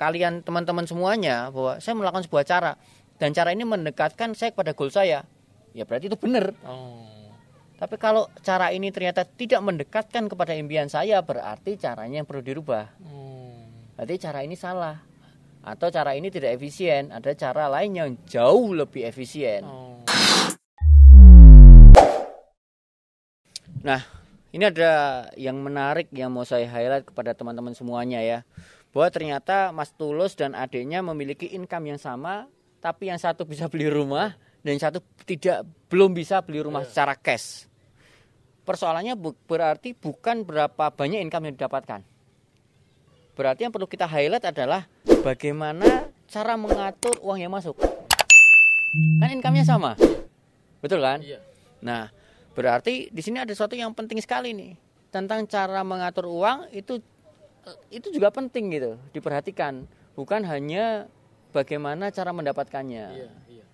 kalian teman-teman semuanya bahwa saya melakukan sebuah cara dan cara ini mendekatkan saya kepada goal saya ya berarti itu benar oh. tapi kalau cara ini ternyata tidak mendekatkan kepada impian saya berarti caranya yang perlu dirubah hmm. berarti cara ini salah atau cara ini tidak efisien ada cara lain yang jauh lebih efisien oh. nah ini ada yang menarik yang mau saya highlight kepada teman-teman semuanya ya bahwa ternyata Mas Tulus dan adiknya memiliki income yang sama tapi yang satu bisa beli rumah dan yang satu tidak belum bisa beli rumah yeah. secara cash. Persoalannya bu berarti bukan berapa banyak income yang didapatkan. Berarti yang perlu kita highlight adalah bagaimana cara mengatur uang yang masuk. Kan income-nya sama. Betul kan? Iya. Nah, berarti di sini ada sesuatu yang penting sekali nih tentang cara mengatur uang itu Eh, itu juga penting gitu diperhatikan bukan hanya bagaimana cara mendapatkannya iya, iya.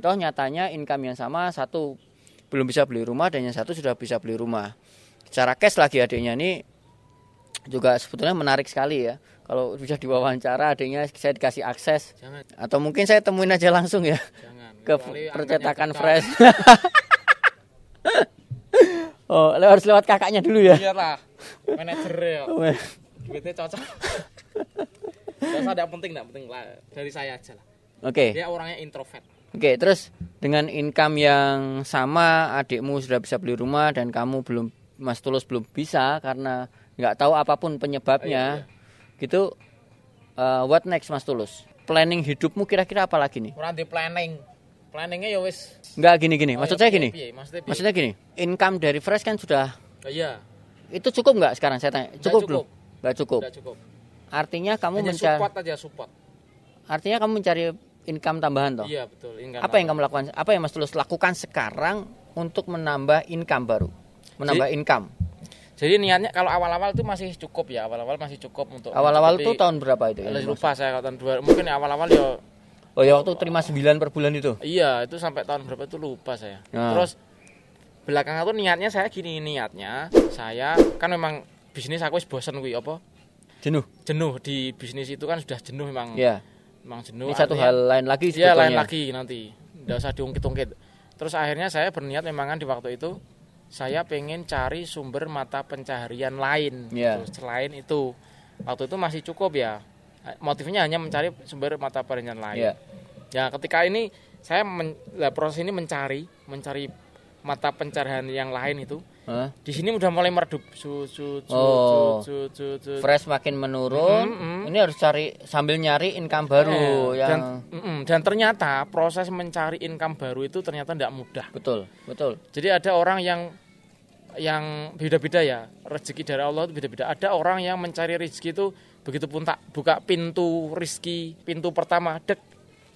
toh nyatanya income yang sama satu belum bisa beli rumah dan yang satu sudah bisa beli rumah cara cash lagi adiknya ini juga sebetulnya menarik sekali ya kalau bisa diwawancara adanya saya dikasih akses Jangan. atau mungkin saya temuin aja langsung ya Jangan. ke percetakan fresh oh lewat lewat kakaknya dulu ya iyalah manajer ya duitnya cocok Terus ada penting enggak penting lah dari saya aja lah oke okay. dia orangnya introvert oke okay, terus dengan income yang sama adikmu sudah bisa beli rumah dan kamu belum Mas Tulus belum bisa karena nggak tahu apapun penyebabnya oh, iya, iya. gitu uh, what next Mas Tulus planning hidupmu kira-kira apa lagi nih kurang di planning planningnya ya wis nggak oh, iya, gini gini oh, maksud saya gini iya, maksudnya, maksudnya iya. gini income dari fresh kan sudah oh, iya itu cukup nggak sekarang saya tanya cukup, cukup. belum nggak cukup. cukup. Artinya kamu mencari support aja support. Artinya kamu mencari income tambahan toh? Iya betul. Income apa yang kamu lakukan? Apa yang Mas Tulus lakukan sekarang untuk menambah income baru? Menambah jadi, income. Jadi niatnya kalau awal-awal tuh masih cukup ya, awal-awal masih cukup untuk Awal-awal tuh tahun berapa itu? Ya, lupa saya tahun dua, mungkin ya awal-awal ya Oh ya waktu terima 9 per bulan itu. Iya, itu sampai tahun berapa itu lupa saya. Nah. Terus belakangan tuh niatnya saya gini niatnya, saya kan memang bisnis aku wis bosen kuwi apa? Jenuh. Jenuh di bisnis itu kan sudah jenuh memang. Iya. Memang jenuh. Ini satu hal lain lagi Iya, lain lagi nanti. Enggak usah diungkit-ungkit. Terus akhirnya saya berniat memang kan di waktu itu saya pengen cari sumber mata pencaharian lain yeah. Iya. gitu, selain itu. Waktu itu masih cukup ya. Motifnya hanya mencari sumber mata pencaharian lain. Yeah. Ya, ketika ini saya men, lah, proses ini mencari, mencari mata pencaharian yang lain itu di sini udah mulai meredup. Su, su, su, oh. su, su, su. Fresh makin menurun. Mm -hmm. Ini harus cari sambil nyari income baru eh, yang dan, mm -hmm. dan ternyata proses mencari income baru itu ternyata tidak mudah. Betul, betul. Jadi ada orang yang yang beda-beda ya rezeki dari Allah itu beda-beda. Ada orang yang mencari rezeki itu begitu pun tak buka pintu rezeki pintu pertama dek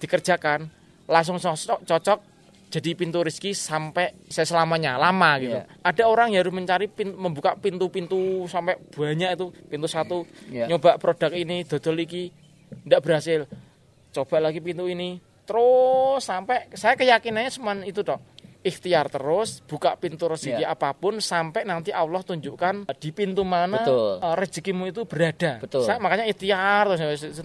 dikerjakan langsung cocok jadi pintu rezeki sampai saya selamanya lama gitu. Yeah. Ada orang yang harus mencari pintu, membuka pintu-pintu sampai banyak itu pintu satu yeah. nyoba produk ini dodol iki tidak berhasil coba lagi pintu ini terus sampai saya keyakinannya cuma itu dok ikhtiar terus buka pintu rezeki yeah. apapun sampai nanti Allah tunjukkan di pintu mana Betul. Eh, rezekimu itu berada. Betul. Saya makanya ikhtiar terus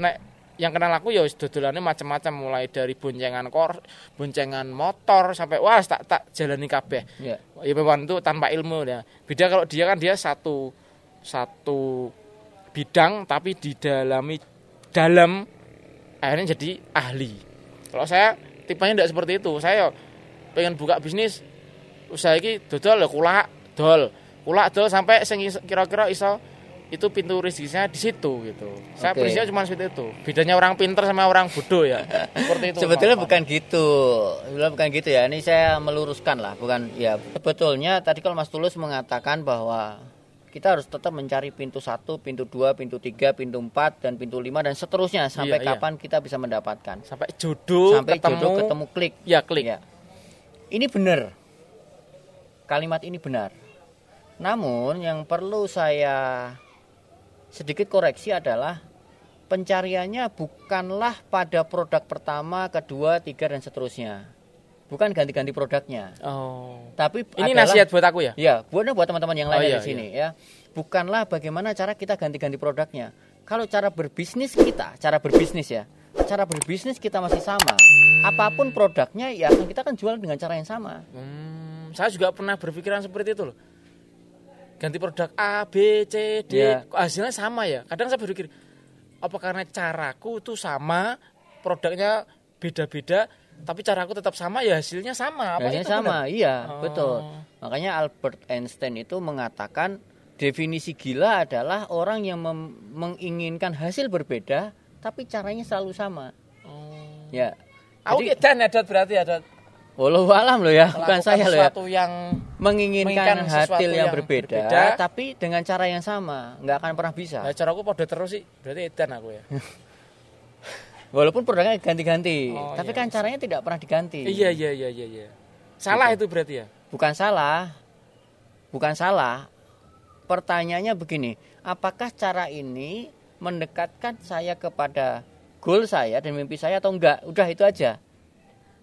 yang kenal aku ya dodolannya macam-macam mulai dari boncengan kor boncengan motor sampai wah tak tak jalani kabeh yeah. ya memang itu tanpa ilmu ya beda kalau dia kan dia satu satu bidang tapi didalami dalam akhirnya jadi ahli kalau saya tipenya tidak seperti itu saya pengen buka bisnis usaha ini dodol ya kulak dol kulak dol sampai kira-kira iso itu pintu rezekinya di situ gitu. Saya okay. prinsipnya cuma seperti itu. Bedanya orang pinter sama orang bodoh ya. seperti itu. Sebetulnya maaf. bukan gitu. Sebetulnya bukan gitu ya. Ini saya meluruskan lah, bukan ya. Sebetulnya tadi kalau Mas Tulus mengatakan bahwa kita harus tetap mencari pintu satu, pintu dua, pintu tiga, pintu empat, dan pintu lima dan seterusnya sampai iya, iya. kapan iya. kita bisa mendapatkan. Sampai jodoh, sampai ketemu, jodoh ketemu klik. Ya klik. Ya. Ini benar. Kalimat ini benar. Namun yang perlu saya sedikit koreksi adalah pencariannya bukanlah pada produk pertama, kedua, tiga dan seterusnya. Bukan ganti-ganti produknya. Oh. Tapi ini adalah, nasihat buat aku ya. ya buatnya buat teman-teman yang lain oh, iya, di sini iya. ya. Bukanlah bagaimana cara kita ganti-ganti produknya. Kalau cara berbisnis kita, cara berbisnis ya, cara berbisnis kita masih sama. Hmm. Apapun produknya ya kita kan jual dengan cara yang sama. Hmm. Saya juga pernah berpikiran seperti itu loh ganti produk A B C D yeah. hasilnya sama ya kadang saya berpikir apa karena caraku tuh sama produknya beda-beda tapi caraku tetap sama ya hasilnya sama apa hasilnya itu sama benar? iya oh. betul makanya Albert Einstein itu mengatakan definisi gila adalah orang yang menginginkan hasil berbeda tapi caranya selalu sama oh. ya Aku dan berarti ada. Walau alam loh ya, bukan saya loh ya. yang menginginkan, menginginkan hasil yang, yang berbeda, berbeda, tapi dengan cara yang sama, nggak akan pernah bisa. Nah, cara aku pada terus sih, berarti edan aku ya. Walaupun produknya ganti-ganti, oh, tapi iya. kan iya. caranya tidak pernah diganti. Iya iya iya iya. iya. Salah gitu. itu berarti ya? Bukan salah, bukan salah. Pertanyaannya begini, apakah cara ini mendekatkan saya kepada goal saya dan mimpi saya atau enggak? Udah itu aja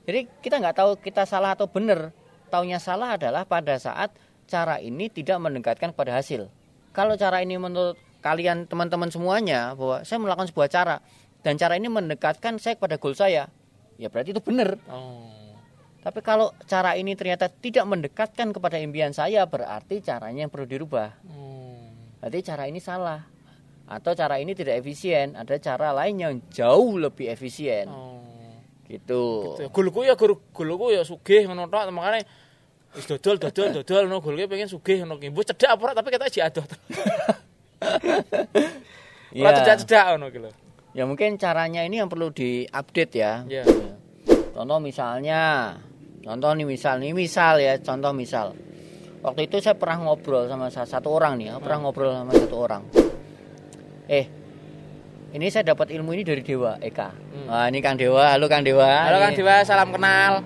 jadi kita nggak tahu kita salah atau benar. Taunya salah adalah pada saat cara ini tidak mendekatkan pada hasil. Kalau cara ini menurut kalian teman-teman semuanya bahwa saya melakukan sebuah cara dan cara ini mendekatkan saya kepada goal saya, ya berarti itu benar. Oh. Tapi kalau cara ini ternyata tidak mendekatkan kepada impian saya, berarti caranya yang perlu dirubah. Hmm. Berarti cara ini salah atau cara ini tidak efisien. Ada cara lain yang jauh lebih efisien. Oh Gitu. gitu. Gulku ya guru gulku ya sugih ngono tok makane wis dodol dodol dodol ngono gulke pengen sugih ngono ki. cedak apa tapi ketok jiadoh. Iya. cedak-cedak ngono ki Ya mungkin caranya ini yang perlu diupdate ya. ya. Contoh misalnya, contoh nih misal nih misal ya, contoh misal. Waktu itu saya pernah ngobrol sama satu orang nih, ya. pernah hmm. ngobrol sama satu orang. Eh, ini saya dapat ilmu ini dari Dewa Eka. Hmm. Nah, ini Kang Dewa. Halo Kang Dewa. Halo Kang Dewa, salam kenal.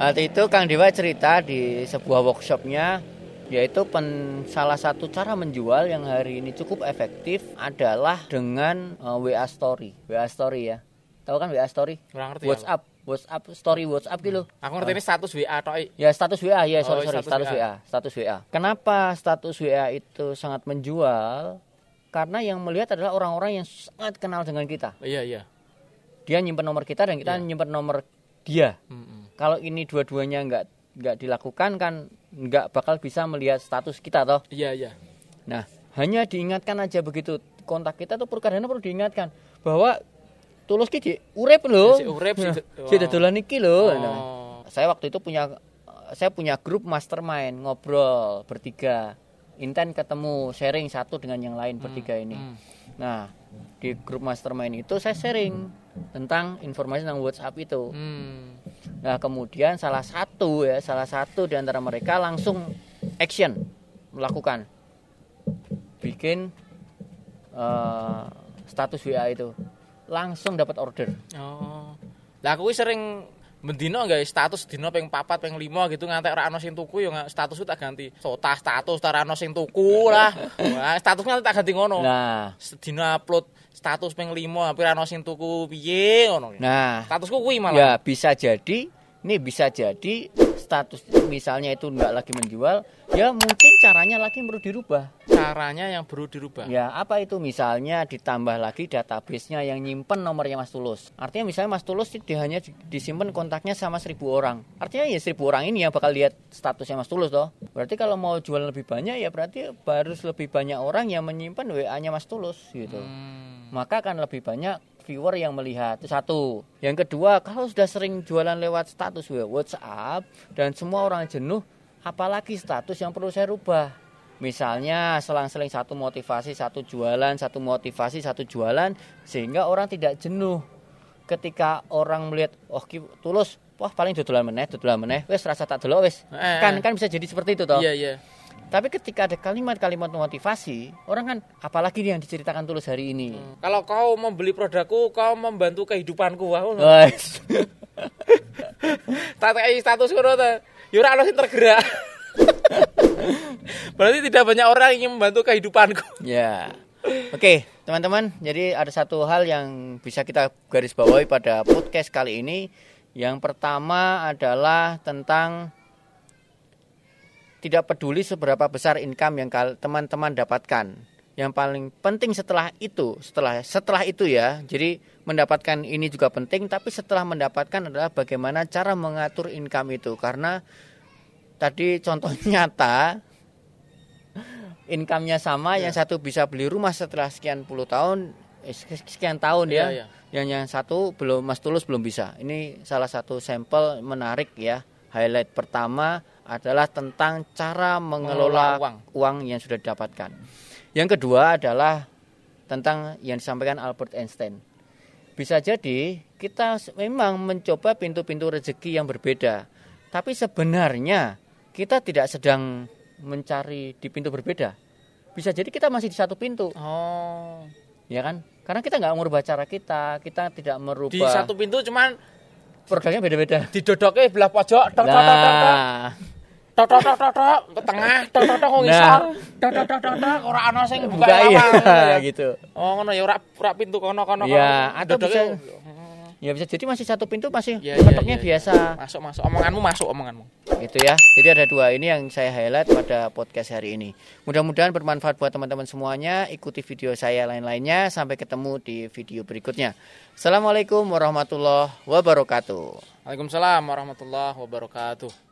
Waktu itu Kang Dewa cerita di sebuah workshopnya yaitu pen, salah satu cara menjual yang hari ini cukup efektif adalah dengan uh, eh, WA story. WA story ya. Tahu kan WA story? Kurang ngerti. WhatsApp. Ya, WhatsApp story WhatsApp gitu. Hmm. Aku ngerti oh. ini status WA toh. Ya status WA ya, sorry oh, sorry status, status WA. WA. Status WA. Kenapa status WA itu sangat menjual? Karena yang melihat adalah orang-orang yang sangat kenal dengan kita. Iya, iya. Dia nyimpen nomor kita dan kita iya. nyimpen nomor dia. Mm -hmm. Kalau ini dua-duanya nggak nggak dilakukan kan nggak bakal bisa melihat status kita toh. Iya, iya. Nah, hanya diingatkan aja begitu kontak kita tuh perkadane perlu diingatkan bahwa tulus kiki urep loh. urep ya, Si urip si, nah, si oh. dodolan Oh. Nah, saya waktu itu punya saya punya grup mastermind ngobrol bertiga intent ketemu sharing satu dengan yang lain bertiga hmm, ini. Hmm. Nah, di grup mastermind itu saya sharing tentang informasi tentang WhatsApp itu. Hmm. Nah, kemudian salah satu ya, salah satu di antara mereka langsung action melakukan bikin uh, status WA itu langsung dapat order. Oh. Lah aku sering mendino guys status dino peng papat peng lima gitu ngantek rano sing tuku ya status itu tak ganti so tas status tak rano sing tuku lah nah, statusnya tak ganti ngono nah dino upload status peng lima hampir rano sing tuku piye ngono nah statusku kui malah ya bisa jadi ini bisa jadi status misalnya itu enggak lagi menjual, ya mungkin caranya lagi perlu dirubah. Caranya yang perlu dirubah. Ya, apa itu misalnya ditambah lagi database-nya yang nyimpen nomornya Mas Tulus. Artinya misalnya Mas Tulus sih hanya disimpan kontaknya sama seribu orang. Artinya ya seribu orang ini yang bakal lihat statusnya Mas Tulus toh. Berarti kalau mau jual lebih banyak ya berarti harus lebih banyak orang yang menyimpan WA-nya Mas Tulus gitu. Hmm. Maka akan lebih banyak viewer yang melihat itu satu yang kedua kalau sudah sering jualan lewat status WhatsApp dan semua orang jenuh apalagi status yang perlu saya rubah Misalnya selang-seling satu motivasi, satu jualan, satu motivasi, satu jualan sehingga orang tidak jenuh. Ketika orang melihat oh tulus, wah paling dodolan meneh, dodolan meneh, wes rasa tak delok wes. Eh. Kan eh. kan bisa jadi seperti itu toh. Iya, iya. Tapi ketika ada kalimat-kalimat motivasi, orang kan apalagi yang diceritakan tulus hari ini. Hmm. Kalau kau membeli produkku, kau membantu kehidupanku. Wah, nice. status kau tuh. Yura harus tergerak. Berarti tidak banyak orang yang membantu kehidupanku. Ya. Oke, okay, teman-teman. Jadi ada satu hal yang bisa kita garis bawahi pada podcast kali ini. Yang pertama adalah tentang tidak peduli seberapa besar income yang teman-teman dapatkan. Yang paling penting setelah itu, setelah setelah itu ya. Jadi mendapatkan ini juga penting, tapi setelah mendapatkan adalah bagaimana cara mengatur income itu. Karena tadi contoh nyata income-nya sama, yeah. yang ya. satu bisa beli rumah setelah sekian puluh tahun, eh, sekian tahun yeah, ya. Yeah. Ya. Yang yang satu belum Mas Tulus belum bisa. Ini salah satu sampel menarik ya highlight pertama adalah tentang cara mengelola, mengelola uang. uang yang sudah didapatkan. Yang kedua adalah tentang yang disampaikan Albert Einstein. Bisa jadi kita memang mencoba pintu-pintu rezeki yang berbeda, tapi sebenarnya kita tidak sedang mencari di pintu berbeda. Bisa jadi kita masih di satu pintu. Oh. Ya kan? Karena kita nggak mengubah cara kita, kita tidak merubah. Di satu pintu cuman produknya beda-beda. Didodoknya belah pojok, tok tok tok tok. Tok tok tok tok ke tengah, tok tok tok nah. ngisor. Tok tok tok tok ora ana sing buka apa iya, gitu. Oh ngono ya ora ora pintu iya, kono kono. Iya, ada bisa Ya bisa jadi masih satu pintu masih ya, ketoknya ya, ya, ya, biasa. Masuk masuk omonganmu masuk omonganmu. Gitu ya. Jadi ada dua ini yang saya highlight pada podcast hari ini. Mudah-mudahan bermanfaat buat teman-teman semuanya. Ikuti video saya lain-lainnya sampai ketemu di video berikutnya. Assalamualaikum warahmatullahi wabarakatuh. Waalaikumsalam warahmatullahi wabarakatuh.